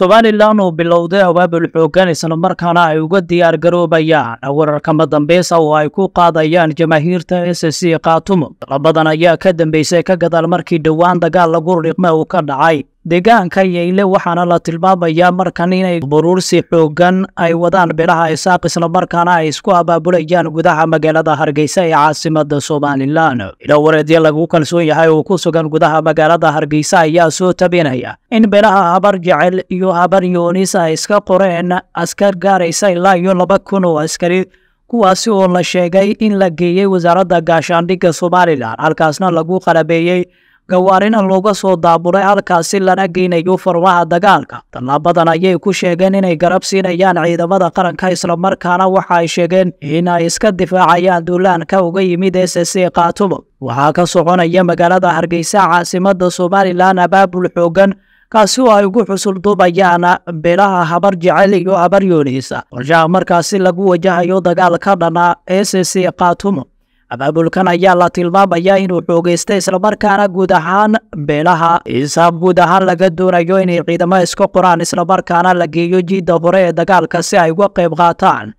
somalilan uu bilowday abaabul xooggan isla markaana ay uga diyaar garoobayaan wararkama dambeysa oo ay ku qaadayaan jamaahiirta s c khaatumo labadan ayaa ka dambeysay ka gadaal markii dhowaan dagaal lagu riqme uu ka dhacay deegaanka yayle waxaana la tilmaamayaa markan inay buruursi xooggan ay wadaan bidhaha isaaq islamarkaana ay isku abaabulayaan gudaha magaalada hargeysa ee caasimada somalilan ilo wareedya lagu kalsoon yahay oo ku sugan gudaha magaalada hargeysa ayaa soo tabinaya in bidhaha habar jecel iyo habar yoonis ay iska qoreen askar gaaraysa ilaa iyo laba kun oo askari kuwaasi oo la sheegay in la geeyey wasaaradda gaashaandhigga somalilan halkaasna lagu qalabeeyey gawaarina looga soo daaburay halkaasi lana geynayo furmaha dagaalka tallaabadan ayay ku sheegeen inay garab siinayaan ciidamada qaranka islamarkaana waxa ay sheegeen in ay iska difaacayaan duulaanka uga yimid s s khatumo waxaa ka soconaya magaalada hargeysa caasimada somalilan abaabul xooggan kaasi oo ay ugu xusulduubayaan bilaha habar jecel iyo habar yooniisa qorshaha markaasi lagu wajahayo dagaal ka dagaalka s ss khatumo abaabulkan ayaa la tilmaamaya inuu xoogeysta islamarkaana guud ahaan beelaha hisaab guud ahaan laga doonayo inay ciidamo iska qoraan islamarkaana la geeyo jidda hore ee dagaalka si ay uga qayb qaataan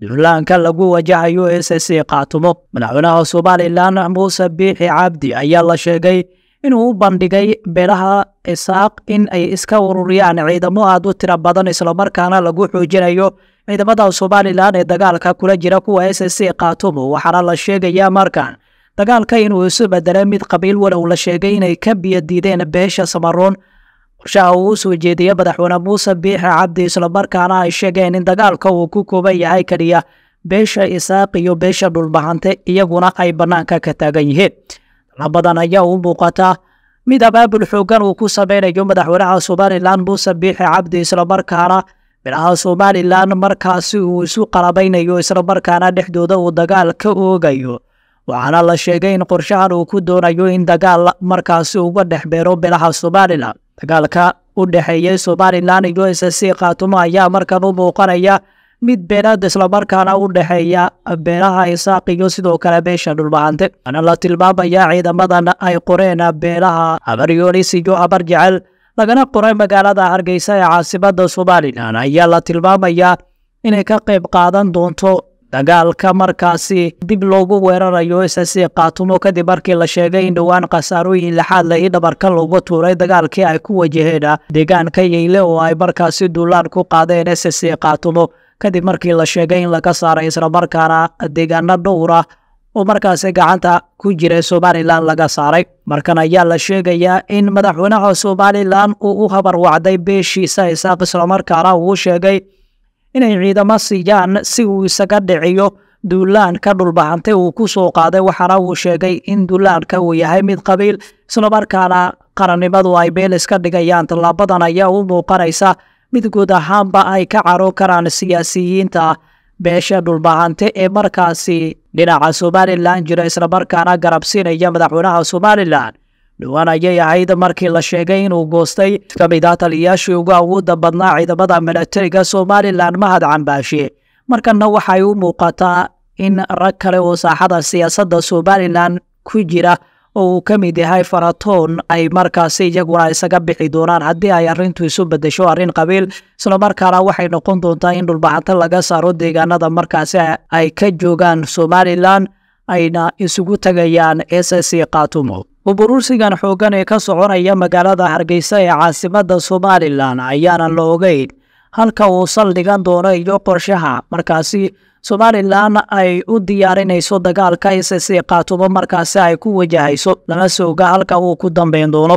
duulaanka lagu wajahayo ss khaatumo madaxweynaha somalilan muuse biixi cabdi ayaa la sheegay inuu u bandhigay beelaha isaaq in ay iska ururiyaan ciidamo aad u tiro badan islamarkaana lagu xoojinayo ciidamada somalilan ee dagaalka kula jira kuwa s c katumo waxaana la sheegayaa markan dagaalka inuu isu bedelay mid qabiil walow la sheegay inay ka biyo beesha samaroon qorshaha uu usoo jeediya madaxweyne muuse biixi cabdi islamarkaana ay sheegeen in dagaalka uu ku kooban yahay keliya beesha isaaq iyo beesha dhulbahante iyaguna ay bannaanka ka taagan yihiin labadan ayaa u muuqata mid abaabul xoogan uu ku sameynayo madaxweynaha somalilan muuse biixi cabdi islamarkaana midhaha somalilan markaasi uu isu qalabaynayo islamarkaana dhexdooda uu dagaal ka oogayo waxaana la sheegay in qorshahan uu ku doonayo in dagaal markaasi uga dhex beero bilaha somalilan dagaalka u dhexeeya somalilan iyo ss qaatumo ayaa markan u muuqanaya mid beenaad islamarkaana u dhexeeya beelaha isaaqiyo sidoo kale beesha dhulbahante ana la tilmaamayaa ciidamadan ay qoreen beelaha abaryoonis iyo abar jecel lagana qoray magaalada hargeysa ee caasimada somalilan ayaa la tilmaamayaa inay ka qayb qaadan doonto dagaalka markaasi dib loogu weerarayo isasi kaatumo kadib markii la sheegay in dhowaan khasaarooyin lixaad la ii dhabarka looga tuuray dagaalkii ay ku wajaheen deegaanka yeyle oo ay markaasi duulaan ku qaadeen isasi kaatumo kadib markii la sheegay in laga saaray islamarkaana deegaano dhowr ah oo markaasi gacanta ku jira somalilan laga saaray markan ayaa la sheegayaa in madaxweynaha somalilan uu u habar wacday beeshiisa isaaq islamarkaana uu sheegay inay ciidamo siiyaan si uu isaga dhiciyo duulaanka dhulbahante uu ku soo qaaday waxaana uu sheegay in duulaanka uu yahay mid qabiil islamarkaana qarannimadu ay beel iska dhigayaan tallaabadan ayaa u muuqanaysa mid guud ahaanba ay ka caroon karaan siyaasiyiinta beesha dhulbahante ee markaasi dhinaca somalilan jira islamarkaana garabsiinaya madaxweynaha somalilan dhowaan ayay ahayd markii la sheegay inuu goostay ka mid ah taliyaashii ugu awoodda badnaa ciidamada milatariga somalilan mahad cambaashe markanna waxay u muuqataa in rag kale oo saaxada siyaasadda somalilan ku jira oo uu ka mid yahay faratoon ay markaasi iyaguna isaga bixi doonaan haddii ay arrintu isu bedesho arrin qabiil islamarkaana waxay noqon doontaa in dhulbaxanto laga saaro deegaanada markaasi ay ka joogaan somalilan ayna isugu tagayaan s s katumo buburursigan xoogan ee ka soconaya magaalada hargeysa ee caasimada somalilan ayaana la ogeyn halka uu saldhigan doono iyo qorshaha markaasi somalilanna ay u diyaarinayso dagaalka isis ee markaasi ay ku wajahayso lama sooga halka uu ku dambeyn doono